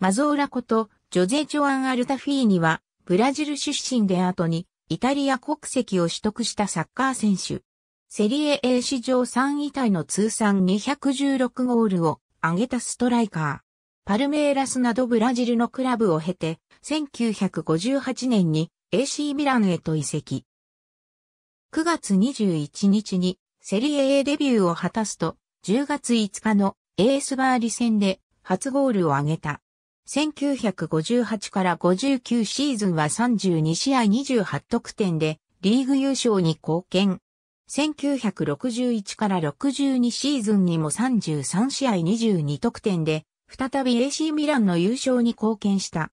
マゾーラこと、ジョゼ・ジョアン・アルタフィーニは、ブラジル出身で後に、イタリア国籍を取得したサッカー選手。セリエ A 史上3位タイの通算216ゴールを挙げたストライカー。パルメーラスなどブラジルのクラブを経て、1958年に AC ミランへと移籍。9月21日にセリエ A デビューを果たすと、10月5日のエースバーリ戦で初ゴールを挙げた。1958から59シーズンは32試合28得点でリーグ優勝に貢献。1961から62シーズンにも33試合22得点で、再び AC ミランの優勝に貢献した。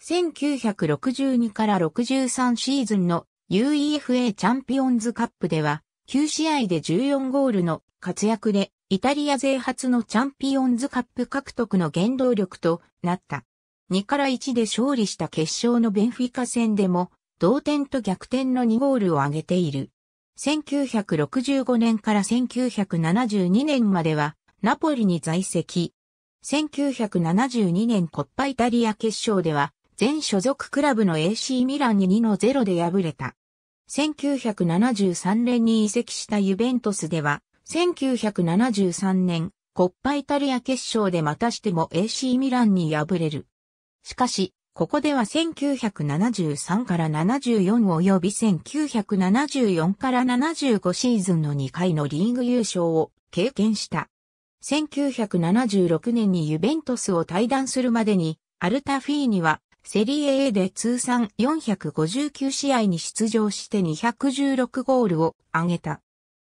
1962から63シーズンの UEFA チャンピオンズカップでは、9試合で14ゴールの活躍でイタリア勢初のチャンピオンズカップ獲得の原動力となった。2から1で勝利した決勝のベンフィカ戦でも、同点と逆転の2ゴールを挙げている。1965年から1972年までは、ナポリに在籍。1972年コッパイタリア決勝では、全所属クラブの AC ミランに2の0で敗れた。1973年に移籍したユベントスでは、1973年、コッパイタリア決勝でまたしても AC ミランに敗れる。しかし、ここでは1973から74及び1974から75シーズンの2回のリーグ優勝を経験した。1976年にユベントスを退団するまでに、アルタフィーニはセリエ A で通算459試合に出場して216ゴールを挙げた。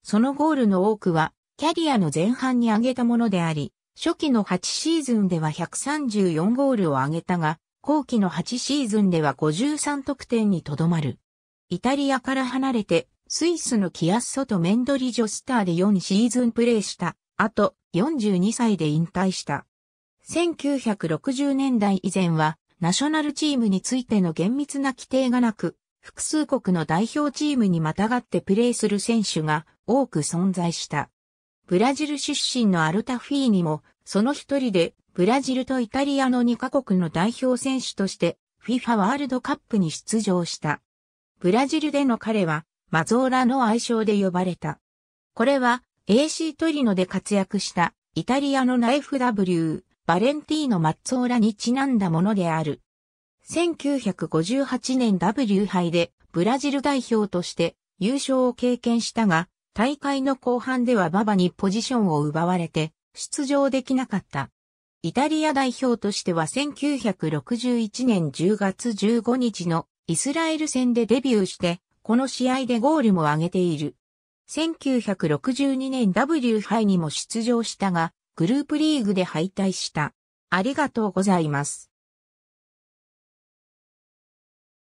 そのゴールの多くは、キャリアの前半に挙げたものであり、初期の8シーズンでは134ゴールを挙げたが、後期の8シーズンでは53得点にとどまる。イタリアから離れて、スイスのキアッソとメンドリジョスターで4シーズンプレーした、後、42歳で引退した。1960年代以前は、ナショナルチームについての厳密な規定がなく、複数国の代表チームにまたがってプレーする選手が多く存在した。ブラジル出身のアルタフィーニも、その一人で、ブラジルとイタリアの2カ国の代表選手として、FIFA ワールドカップに出場した。ブラジルでの彼は、マゾーラの愛称で呼ばれた。これは、AC トリノで活躍した、イタリアのナイフ W、バレンティーノ・マッツォーラにちなんだものである。1958年 W 杯でブラジル代表として優勝を経験したが、大会の後半では馬場にポジションを奪われて出場できなかった。イタリア代表としては1961年10月15日のイスラエル戦でデビューして、この試合でゴールも挙げている。1962年 W 杯にも出場したが、グループリーグで敗退した。ありがとうございます。